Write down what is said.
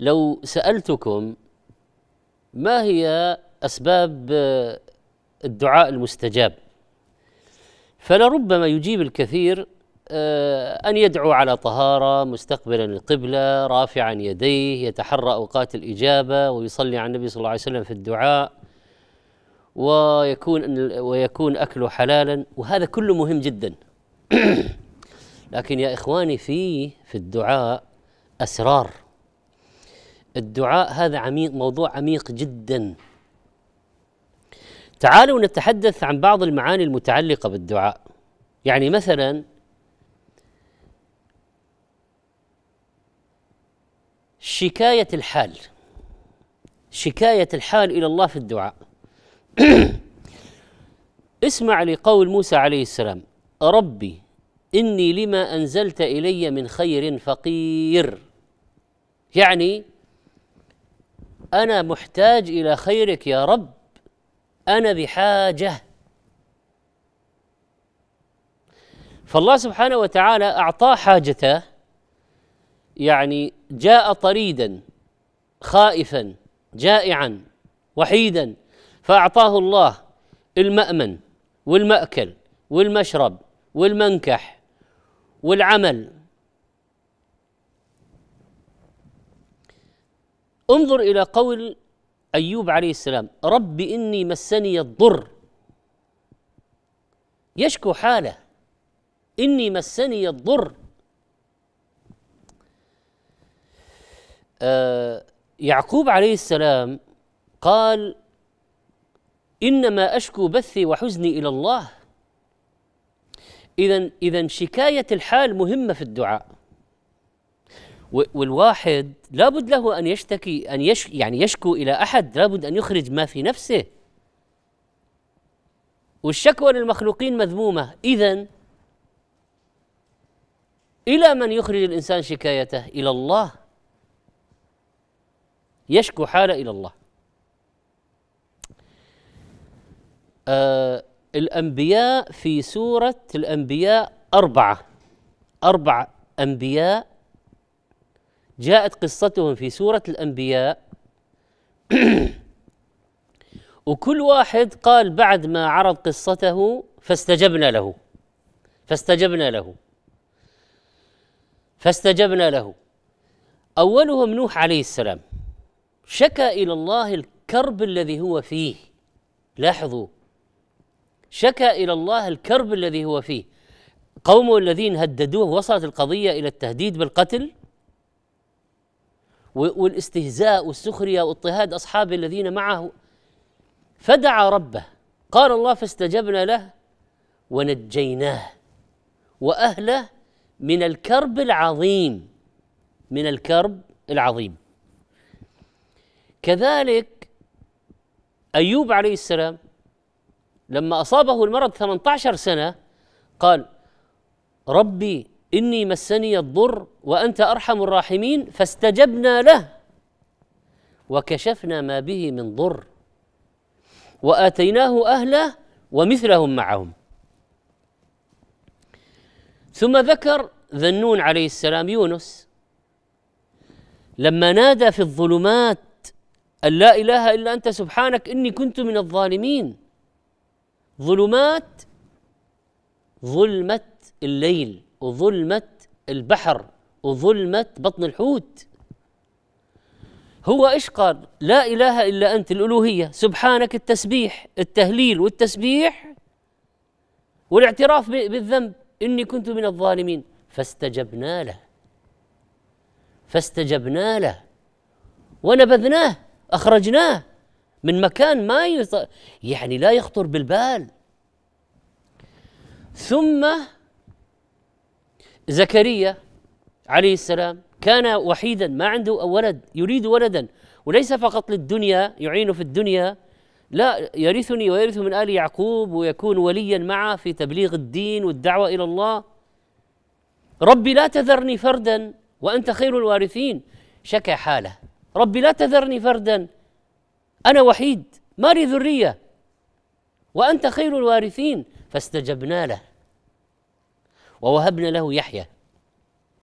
لو سالتكم ما هي اسباب الدعاء المستجاب فلربما يجيب الكثير آه، ان يدعو على طهاره مستقبلا القبله رافعا يديه يتحرى اوقات الاجابه ويصلي على النبي صلى الله عليه وسلم في الدعاء ويكون ويكون اكله حلالا وهذا كله مهم جدا لكن يا اخواني فيه في الدعاء اسرار الدعاء هذا عميق موضوع عميق جدا تعالوا نتحدث عن بعض المعاني المتعلقه بالدعاء يعني مثلا شكايه الحال شكايه الحال الى الله في الدعاء اسمع لقول موسى عليه السلام ربي اني لما انزلت الي من خير فقير يعني انا محتاج الى خيرك يا رب انا بحاجه فالله سبحانه وتعالى اعطاه حاجته يعني جاء طريدا خائفا جائعا وحيدا فاعطاه الله المامن والماكل والمشرب والمنكح والعمل انظر إلى قول أيوب عليه السلام رب إني مسني الضر يشكو حاله إني مسني الضر آه يعقوب عليه السلام قال انما اشكو بثي وحزني الى الله اذا اذا شكايه الحال مهمه في الدعاء والواحد لابد له ان يشتكي ان يش يعني يشكو الى احد لابد ان يخرج ما في نفسه والشكوى للمخلوقين مذمومه اذا الى من يخرج الانسان شكايته الى الله يشكو حاله الى الله آه الانبياء في سوره الانبياء اربعه اربع انبياء جاءت قصتهم في سورة الأنبياء وكل واحد قال بعد ما عرض قصته فاستجبنا له فاستجبنا له فاستجبنا له أولهم نوح عليه السلام شكى إلى الله الكرب الذي هو فيه لاحظوا شكى إلى الله الكرب الذي هو فيه قومه الذين هددوه وصلت القضية إلى التهديد بالقتل والاستهزاء والسخريه واضطهاد اصحاب الذين معه فدعا ربه قال الله فاستجبنا له ونجيناه واهله من الكرب العظيم من الكرب العظيم كذلك ايوب عليه السلام لما اصابه المرض 18 سنه قال ربي إني مسني الضر وأنت أرحم الراحمين فاستجبنا له وكشفنا ما به من ضر وآتيناه أهله ومثلهم معهم ثم ذكر ذنون عليه السلام يونس لما نادى في الظلمات أن لا إله إلا أنت سبحانك إني كنت من الظالمين ظلمات ظلمة الليل وظلمة البحر وظلمة بطن الحوت هو ايش قال؟ لا اله الا انت الالوهيه، سبحانك التسبيح، التهليل والتسبيح والاعتراف بالذنب اني كنت من الظالمين فاستجبنا له فاستجبنا له ونبذناه اخرجناه من مكان ما يط... يعني لا يخطر بالبال ثم زكريا عليه السلام كان وحيدا ما عنده ولد يريد ولدا وليس فقط للدنيا يعين في الدنيا لا يرثني ويرث من آل يعقوب ويكون وليا معه في تبليغ الدين والدعوة إلى الله ربي لا تذرني فردا وأنت خير الوارثين شكى حاله ربي لا تذرني فردا أنا وحيد ما لي ذرية وأنت خير الوارثين فاستجبنا له ووهبنا له يحيى